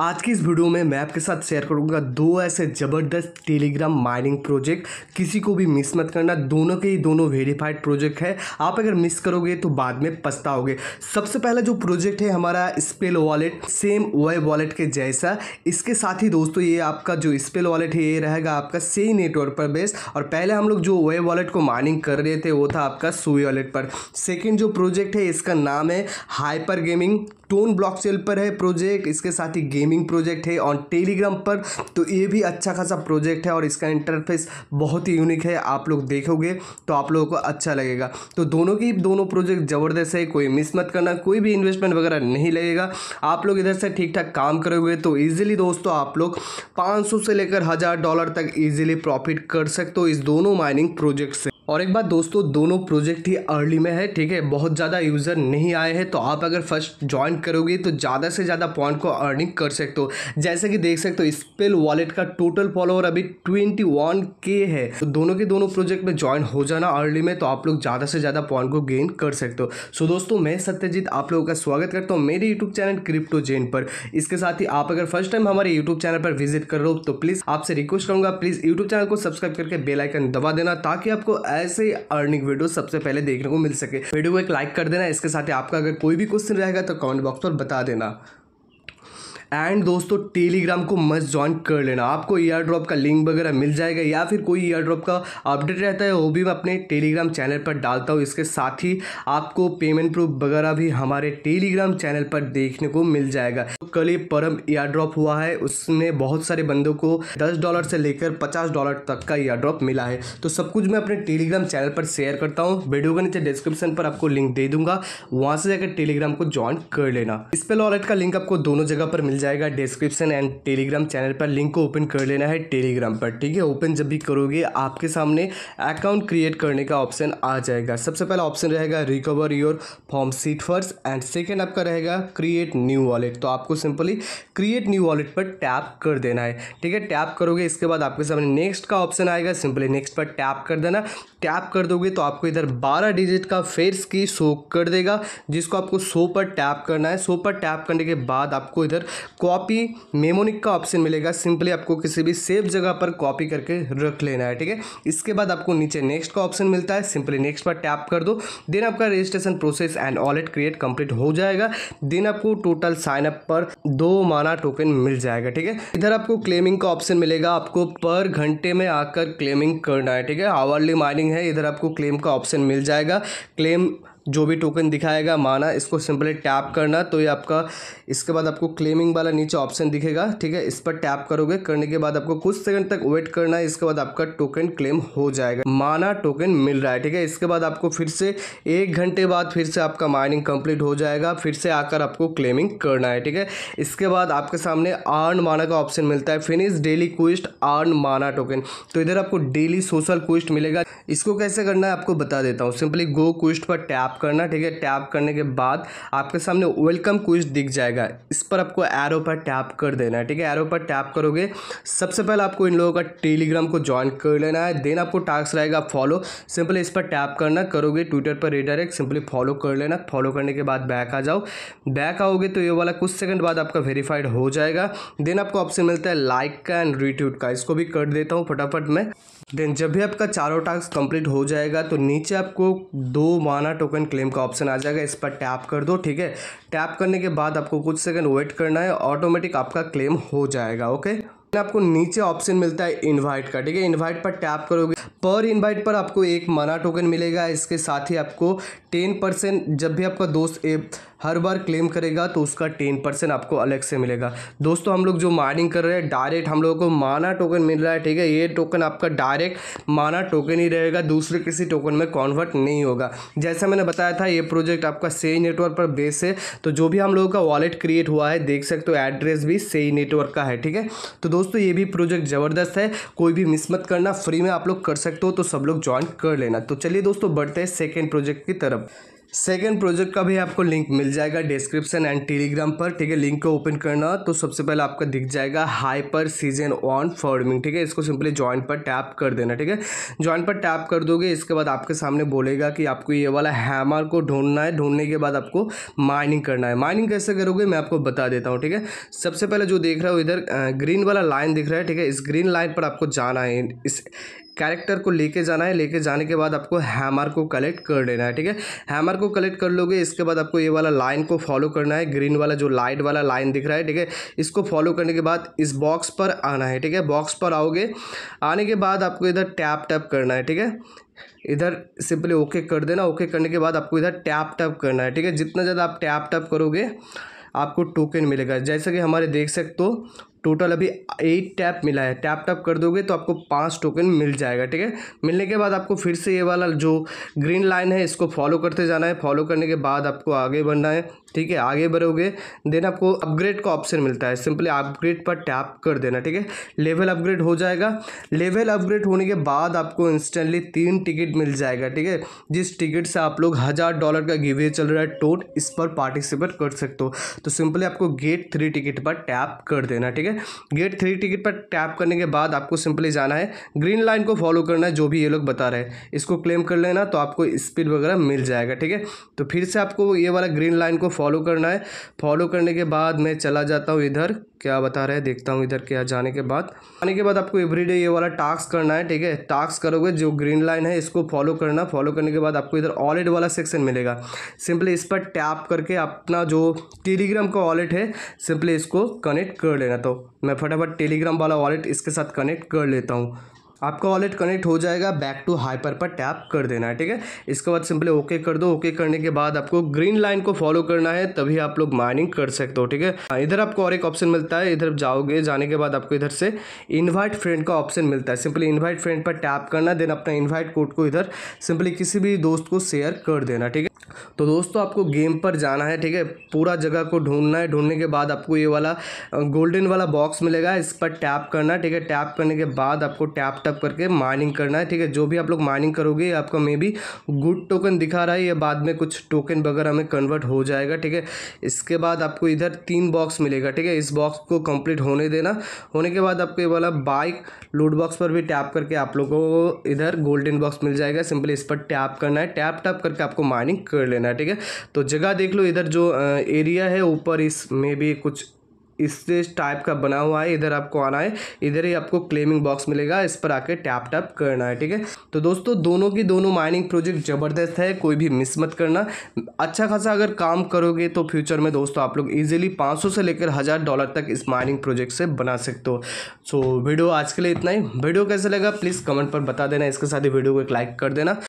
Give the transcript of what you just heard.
आज की इस वीडियो में मैं आपके साथ शेयर करूंगा दो ऐसे ज़बरदस्त टेलीग्राम माइनिंग प्रोजेक्ट किसी को भी मिस मत करना दोनों के ही दोनों वेरीफाइड प्रोजेक्ट है आप अगर मिस करोगे तो बाद में पछताओगे सबसे पहला जो प्रोजेक्ट है हमारा Spell wallet same web wallet के जैसा इसके साथ ही दोस्तों ये आपका जो स्पेल वॉलेट है ये रहेगा आपका सेम नेटवर्क पर बेस्ट और पहले हम लोग जो वेब वॉलेट को माइनिंग कर रहे थे वो था आपका सुई वॉलेट पर सेकेंड जो प्रोजेक्ट है इसका नाम है hyper gaming TON block sale पर है प्रोजेक्ट इसके साथ ही गेमिंग प्रोजेक्ट है ऑन टेलीग्राम पर तो ये भी अच्छा खासा प्रोजेक्ट है और इसका इंटरफेस बहुत ही यूनिक है आप लोग देखोगे तो आप लोगों को अच्छा लगेगा तो दोनों की दोनों प्रोजेक्ट ज़बरदस्त है कोई मिस मत करना कोई भी इन्वेस्टमेंट वगैरह नहीं लगेगा आप लोग इधर से ठीक ठाक काम करोगे तो ईजिली दोस्तों आप लोग पाँच से लेकर हज़ार डॉलर तक ईजिली प्रॉफिट कर सकते हो इस दोनों माइनिंग प्रोजेक्ट से और एक बात दोस्तों दोनों प्रोजेक्ट ही अर्ली में है ठीक है बहुत ज़्यादा यूज़र नहीं आए हैं तो आप अगर फर्स्ट ज्वाइन करोगे तो ज़्यादा से ज़्यादा पॉइंट को अर्निंग कर सकते हो जैसे कि देख सकते हो स्पेल वॉलेट का टोटल फॉलोअर अभी ट्वेंटी वन के है तो दोनों के दोनों प्रोजेक्ट में ज्वाइन हो जाना अर्ली में तो आप लोग ज़्यादा से ज़्यादा पॉइंट को गेन कर सकते हो सो दोस्तों मैं सत्यजीत आप लोगों का स्वागत करता हूँ मेरे यूट्यूब चैनल क्रिप्टो जेन पर इसके साथ ही आप अगर फर्स्ट टाइम हमारे यूट्यूब चैनल पर विजिट कर रहे हो तो प्लीज़ आपसे रिक्वेस्ट करूँगा प्लीज़ यूट्यूब चैनल को सब्सक्राइब करके बेलाइकन दबा देना ताकि आपको ऐसे अर्निंग वीडियो सबसे पहले देखने को मिल सके वीडियो को एक लाइक कर देना इसके साथ ही आपका अगर कोई भी क्वेश्चन रहेगा तो कमेंट बॉक्स पर बता देना एंड दोस्तों टेलीग्राम को मस्ट ज्वाइन कर लेना आपको ईयर ड्रॉप का लिंक वगैरह मिल जाएगा या फिर कोई ईयर ड्रॉप का अपडेट रहता है वो भी मैं अपने टेलीग्राम चैनल पर डालता हूँ इसके साथ ही आपको पेमेंट प्रूफ वगैरह भी हमारे टेलीग्राम चैनल पर देखने को मिल जाएगा तो कल ही परम ईयर ड्रॉप हुआ है उसमें बहुत सारे बंदों को दस डॉलर से लेकर पचास डॉलर तक का ईयर ड्रॉप मिला है तो सब कुछ मैं अपने टेलीग्राम चैनल पर शेयर करता हूँ वीडियो के नीचे डिस्क्रिप्शन पर आपको लिंक दे दूंगा वहाँ से जाकर टेलीग्राम को ज्वाइन कर लेना इस पे लॉलेट का लिंक आपको दोनों जगह पर मिल जाएगा डिस्क्रिप्शन एंड टेलीग्राम चैनल पर लिंक को ओपन कर लेना है टेलीग्राम पर ठीक है ओपन जब भी करोगे आपके सामने अकाउंट क्रिएट करने का ऑप्शन आ जाएगा सबसे पहला ऑप्शन रहेगा recover your form seat first and second आपका रहेगा क्रिएट न्यू वॉलेट तो आपको सिंपली क्रिएट न्यू वॉलेट पर टैप कर देना है ठीक है टैप करोगे इसके बाद आपके सामने नेक्स्ट का ऑप्शन आएगा सिंपली नेक्स्ट पर टैप कर देना टैप कर दोगे तो आपको इधर बारह डिजिट का फेस की शो कर देगा जिसको आपको सो पर टैप करना है सो पर टैप करने के बाद आपको इधर कॉपी मेमोनिक का ऑप्शन मिलेगा सिंपली आपको किसी भी सेफ जगह पर कॉपी करके रख लेना है ठीक है इसके बाद आपको नीचे नेक्स्ट का ऑप्शन मिलता है सिंपली नेक्स्ट पर टैप कर दो देन आपका registration process and wallet create complete हो जाएगा देन आपको टोटल साइन अप पर दो माना टोकन मिल जाएगा ठीक है इधर आपको क्लेमिंग का ऑप्शन मिलेगा आपको पर घंटे में आकर क्लेमिंग करना है ठीक है आवर्ली माइनिंग है इधर आपको क्लेम का ऑप्शन मिल जाएगा क्लेम जो भी टोकन दिखाएगा माना इसको सिंपली टैप करना तो ये आपका इसके बाद आपको क्लेमिंग वाला नीचे ऑप्शन दिखेगा ठीक है इस पर टैप करोगे करने के बाद आपको कुछ सेकंड तक वेट करना है इसके बाद आपका टोकन क्लेम हो जाएगा माना टोकन मिल रहा है ठीक है इसके बाद आपको फिर से एक घंटे बाद फिर से आपका माइनिंग कंप्लीट हो जाएगा फिर से आकर आपको क्लेमिंग करना है ठीक है इसके बाद आपके सामने आर्न माना का ऑप्शन मिलता है फिनिश डेली क्विस्ट आर्न माना टोकन तो इधर आपको डेली सोशल क्विस्ट मिलेगा इसको कैसे करना है आपको बता देता हूँ सिंपली गो क्विस्ट पर टैप करना ठीक है टैप करने के बाद आपके सामने वेलकम क्विज दिख जाएगा इस पर आपको एरो पर टैप कर देना है ठीक है एरो पर टैप करोगे सबसे पहले आपको इन लोगों का टेलीग्राम को ज्वाइन कर लेना है देन आपको टास्क रहेगा फॉलो सिंपली इस पर टैप करना करोगे ट्विटर पर रिडायरेक्ट सिंपली फॉलो कर लेना फॉलो करने के बाद बैक आ जाओ बैक आओगे तो ये वाला कुछ सेकंड बाद आपका वेरीफाइड हो जाएगा देन आपको ऑप्शन मिलता है लाइक का एंड रिट्यूट का इसको भी कर देता हूँ फटाफट में देन जब भी आपका चारों टास्क कंप्लीट हो जाएगा तो नीचे आपको दो माना टोकन क्लेम का ऑप्शन आ जाएगा इस पर टैप कर दो ठीक है टैप करने के बाद आपको कुछ सेकंड वेट करना है ऑटोमेटिक आपका क्लेम हो जाएगा ओके आपको नीचे ऑप्शन मिलता है इनवाइट का ठीक है इनवाइट पर टैप करोगे पर इनवाइट पर आपको एक मना टोकन मिलेगा इसके साथ ही आपको टेन परसेंट जब भी आपका दोस्त हर बार क्लेम करेगा तो उसका टेन परसेंट आपको अलग से मिलेगा दोस्तों हम लोग जो माइनिंग कर रहे हैं डायरेक्ट हम लोगों को माना टोकन मिल रहा है ठीक है ये टोकन आपका डायरेक्ट माना टोकन ही रहेगा दूसरे किसी टोकन में कॉन्वर्ट नहीं होगा जैसा मैंने बताया था ये प्रोजेक्ट आपका सही नेटवर्क पर बेस है तो जो भी हम लोगों का वॉलेट क्रिएट हुआ है देख सकते हो एड्रेस भी सही नेटवर्क का है ठीक है तो दोस्तों ये भी प्रोजेक्ट ज़बरदस्त है कोई भी मिस मत करना फ्री में आप लोग कर सकते हो तो सब लोग ज्वाइन कर लेना तो चलिए दोस्तों बढ़ते हैं सेकेंड प्रोजेक्ट की तरफ सेकेंड प्रोजेक्ट का भी आपको लिंक मिल जाएगा डिस्क्रिप्शन एंड टेलीग्राम पर ठीक है लिंक को ओपन करना तो सबसे पहले आपका दिख जाएगा हाइपर सीजन ऑन फॉर्मिंग ठीक है इसको सिंपली ज्वाइन पर टैप कर देना ठीक है ज्वाइन पर टैप कर दोगे इसके बाद आपके सामने बोलेगा कि आपको ये वाला हैमर को ढूंढना है ढूंढने के बाद आपको माइनिंग करना है माइनिंग कैसे करोगे मैं आपको बता देता हूँ ठीक है सबसे पहले जो देख रहा हूँ इधर ग्रीन वाला लाइन दिख रहा है ठीक है इस ग्रीन लाइन पर आपको जाना है इस कैरेक्टर को लेके जाना है लेके जाने के बाद आपको हैमर को कलेक्ट कर लेना है ठीक है हैमर को कलेक्ट कर लोगे इसके बाद आपको ये वाला लाइन को फॉलो करना है ग्रीन वाला जो लाइट वाला लाइन दिख रहा है ठीक है इसको फॉलो करने के बाद इस बॉक्स पर आना है ठीक है बॉक्स पर आओगे आने के बाद आपको इधर टैप टैप करना है ठीक है इधर सिंपली ओके कर देना ओके करने के बाद आपको इधर टैप टैप करना है ठीक है जितना ज़्यादा आप टैप टैप करोगे आपको टोकन मिलेगा जैसा कि हमारे देख सकते हो टोटल अभी एट टैप मिला है टैप टैप कर दोगे तो आपको पाँच टोकन मिल जाएगा ठीक है मिलने के बाद आपको फिर से ये वाला जो ग्रीन लाइन है इसको फॉलो करते जाना है फॉलो करने के बाद आपको आगे बढ़ना है ठीक है आगे बढ़ोगे देन आपको अपग्रेड का ऑप्शन मिलता है सिंपली अपग्रेड पर टैप कर देना ठीक है लेवल अपग्रेड हो जाएगा लेवल अपग्रेड होने के बाद आपको इंस्टेंटली तीन टिकट मिल जाएगा ठीक है जिस टिकट से आप लोग हज़ार डॉलर का गिवे चल रहा है टोट इस पर पार्टिसिपेट कर सकते हो तो सिंपली आपको गेट थ्री टिकट पर टैप कर देना ठीक है गेट थ्री टिकट पर टैप करने के बाद आपको सिंपली जाना है ग्रीन लाइन को फॉलो करना है जो भी ये लोग बता रहे हैं इसको क्लेम कर लेना तो आपको स्पीड वगैरह मिल जाएगा ठीक है तो फिर से आपको ये वाला ग्रीन लाइन को फॉलो करना है फॉलो करने के बाद मैं चला जाता हूँ इधर क्या बता रहे हैं देखता हूँ इधर क्या जाने के बाद आने के बाद आपको एवरीडे ये वाला टास्क करना है ठीक है टास्क करोगे जो ग्रीन लाइन है इसको फॉलो करना फॉलो करने के बाद आपको इधर ऑलेट वाला सेक्शन मिलेगा सिंपली इस पर टैप करके अपना जो टेलीग्राम का वॉलेट है सिंपली इसको कनेक्ट कर लेना तो मैं फटाफट टेलीग्राम वाला वॉलेट इसके साथ कनेक्ट कर लेता हूँ आपका वॉलेट कनेक्ट हो जाएगा बैक टू हाइपर पर टैप कर देना है ठीक है इसके बाद सिंपली ओके कर दो ओके करने के बाद आपको ग्रीन लाइन को फॉलो करना है तभी आप लोग माइनिंग कर सकते हो ठीक है हाँ, इधर आपको और एक ऑप्शन मिलता है इधर जाओगे जाने के बाद आपको इधर से इन्वाइट फ्रेंड का ऑप्शन मिलता है सिंपली इन्वाइट फ्रेंड पर टैप करना देन अपना इन्वाइट कोड को इधर सिंपली किसी भी दोस्त को शेयर कर देना ठीक है तो दोस्तों आपको गेम पर जाना है ठीक है पूरा जगह को ढूंढना है ढूंढने के बाद आपको ये वाला गोल्डन वाला बॉक्स मिलेगा इस पर टैप करना है ठीक है टैप करने के बाद आपको टैप टैप करके माइनिंग करना है ठीक है जो भी आप लोग माइनिंग करोगे आपका मे बी गुड टोकन दिखा रहा है ये बाद में कुछ टोकन वगैरह में कन्वर्ट हो जाएगा ठीक है इसके बाद आपको इधर तीन बॉक्स मिलेगा ठीक है इस बॉक्स को कम्प्लीट होने देना होने के बाद आपको ये वाला बाइक लूट बॉक्स पर भी टैप करके आप लोगों को इधर गोल्डन बॉक्स मिल जाएगा सिंपली इस पर टैप करना है टैप टैप करके आपको माइनिंग कर लेना है ठीक है तो जगह देख लो इधर जो एरिया है ऊपर इसमें भी कुछ इस टाइप का बना हुआ है इधर आपको आना है इधर ही आपको क्लेमिंग बॉक्स मिलेगा इस पर आके टैप टैप करना है ठीक है तो दोस्तों दोनों की दोनों माइनिंग प्रोजेक्ट ज़बरदस्त है कोई भी मिस मत करना अच्छा खासा अगर काम करोगे तो फ्यूचर में दोस्तों आप लोग इजीली 500 से लेकर हज़ार डॉलर तक इस माइनिंग प्रोजेक्ट से बना सकते हो सो वीडियो आज के लिए इतना ही वीडियो कैसे लगा प्लीज़ कमेंट पर बता देना इसके साथ ही वीडियो को एक लाइक कर देना